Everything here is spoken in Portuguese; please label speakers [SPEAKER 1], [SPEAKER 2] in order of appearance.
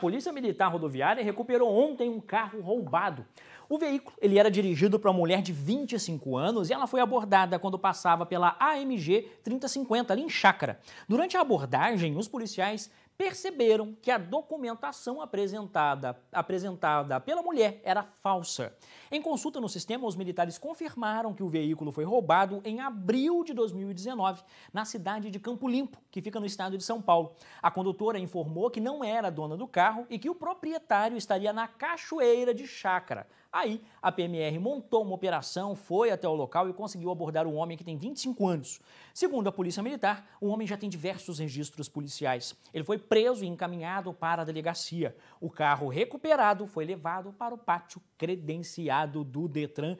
[SPEAKER 1] Polícia Militar Rodoviária recuperou ontem um carro roubado. O veículo ele era dirigido para uma mulher de 25 anos e ela foi abordada quando passava pela AMG 3050, ali em Chácara. Durante a abordagem, os policiais perceberam que a documentação apresentada, apresentada pela mulher era falsa. Em consulta no sistema, os militares confirmaram que o veículo foi roubado em abril de 2019, na cidade de Campo Limpo, que fica no estado de São Paulo. A condutora informou que não era dona do carro e que o proprietário estaria na Cachoeira de Chácara, Aí a PMR montou uma operação, foi até o local e conseguiu abordar um homem que tem 25 anos. Segundo a Polícia Militar, o homem já tem diversos registros policiais. Ele foi preso e encaminhado para a delegacia. O carro recuperado foi levado para o pátio credenciado do Detran